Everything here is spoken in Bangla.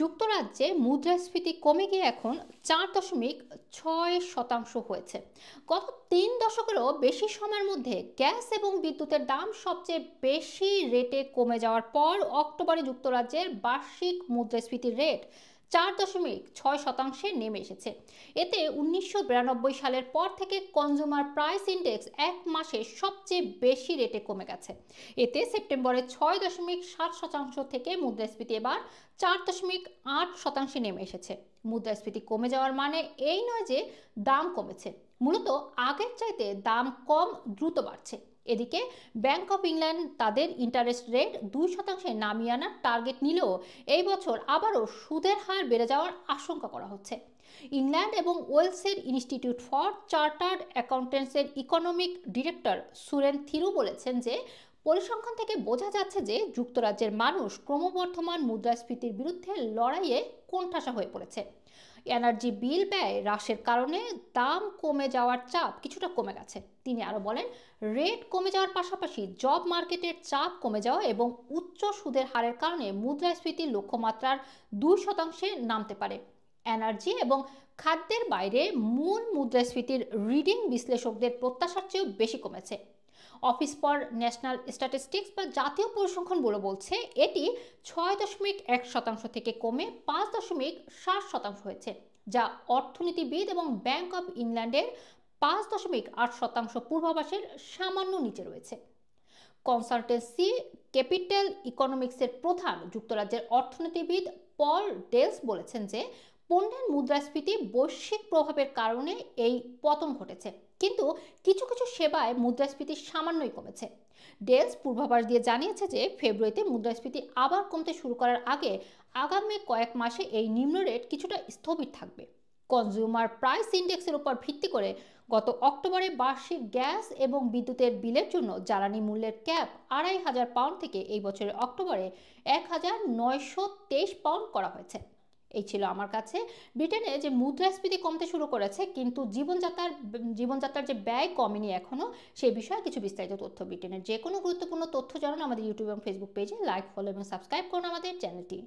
যুক্তরাজ্যে মুদ্রাস্ফীতি কমে গিয়ে এখন চার দশমিক ছয় শতাংশ হয়েছে গত তিন দশকেরও বেশি সময়ের মধ্যে গ্যাস এবং বিদ্যুতের দাম সবচেয়ে বেশি রেটে কমে যাওয়ার পর অক্টোবরে যুক্তরাজ্যের বার্ষিক মুদ্রাস্ফীতির রেট চার দশমিক ছয় শতাংশে নেমে এসেছে এতে উনিশশো সালের পর থেকে কনজুমার প্রাইস ইন্ডেক্স এক মাসে সবচেয়ে বেশি রেটে কমে গেছে এতে সেপ্টেম্বরে ছয় দশমিক সাত শতাংশ থেকে মুদ্রাস্ফীতি এবার চার দশমিক আট শতাংশে নেমে এসেছে মুদ্রাস্ফীতি কমে যাওয়ার মানে এই নয় যে দাম কমেছে মূলত আগের চাইতে দাম কম দ্রুত বাড়ছে এদিকে ব্যাংক অফ ইংল্যান্ড তাদের ইন্টারেস্ট রেট দুই শতাংশে নামিয়ে আনার টার্গেট নিলেও এই বছর আবারও সুদের হার বেড়ে যাওয়ার আশঙ্কা করা হচ্ছে ইংল্যান্ড এবং ওয়েলসের ইনস্টিটিউট ফর চার্টার্ড অ্যাকাউন্টেন্টসের ইকোনমিক ডিরেক্টর সুরেন থিরু বলেছেন যে পরিসংখ্যান থেকে বোঝা যাচ্ছে যে যুক্তরাজ্যের মানুষ ক্রমবর্ধমান মুদ্রাস্ফীতির বিরুদ্ধে লড়াইয়ে কোণঠাসা হয়ে পড়েছে এনার্জি বিল ব্যয় হ্রাসের কারণে দাম কমে যাওয়ার চাপ কিছুটা কমে গেছে তিনি আরও বলেন রেট কমে যাওয়ার পাশাপাশি জব মার্কেটের চাপ কমে যাওয়া এবং উচ্চ সুদের হারের কারণে মুদ্রাস্ফীতির লক্ষ্যমাত্রার দুই শতাংশে নামতে পারে এনার্জি এবং খাদ্যের বাইরে মূল মুদ্রাস্ফীতির রিডিং বিশ্লেষকদের প্রত্যাশার চেয়েও বেশি কমেছে অফিস ফর ন্যাশনাল স্ট্যাটিস্টিক্স বা জাতীয় পরিসংখ্যান বলে বলছে এটি ছয় দশমিক এক শতাংশ থেকে কমে পাঁচ দশমিক সাত শতাংশ হয়েছে যা অর্থনীতিবিদ এবং ব্যাংক অব ইংল্যান্ডের পাঁচ দশমিক আট শতাংশ পূর্বাভাসের সামান্য নিচে রয়েছে কনসালটেন্সি ক্যাপিটাল ইকোনমিক্সের প্রধান যুক্তরাজ্যের অর্থনীতিবিদ পল ডেলস বলেছেন যে পণ্যের মুদ্রাস্ফীতি বৈশ্বিক প্রভাবের কারণে এই পতন ঘটেছে কিন্তু কিছু কিছু সেবায় মুদ্রাস্ফীতি সামান্যই কমেছে ডেলস পূর্বাভাস দিয়ে জানিয়েছে যে ফেব্রুয়ারিতে মুদ্রাস্ফীতি আবার কমতে শুরু করার আগে আগামী কয়েক মাসে এই নিম্ন রেট কিছুটা স্থবির থাকবে কনজিউমার প্রাইস ইন্ডেক্সের উপর ভিত্তি করে গত অক্টোবরে বার্ষিক গ্যাস এবং বিদ্যুতের বিলের জন্য জ্বালানি মূল্যের ক্যাপ আড়াই হাজার পাউন্ড থেকে এই বছরের অক্টোবরে এক হাজার নয়শো তেইশ পাউন্ড করা হয়েছে এই ছিল আমার কাছে ব্রিটেনে যে মুদ্রাস্ফীতি কমতে শুরু করেছে কিন্তু জীবনযাত্রার জীবনযাত্রার যে ব্যয় কমেনি এখনও সেই বিষয়ে কিছু বিস্তারিত তথ্য ব্রিটেনের যে কোনো গুরুত্বপূর্ণ তথ্য জানান আমাদের ইউটিউব এবং ফেসবুক পেজে লাইক ফলো এবং সাবস্ক্রাইব করুন আমাদের চ্যানেলটি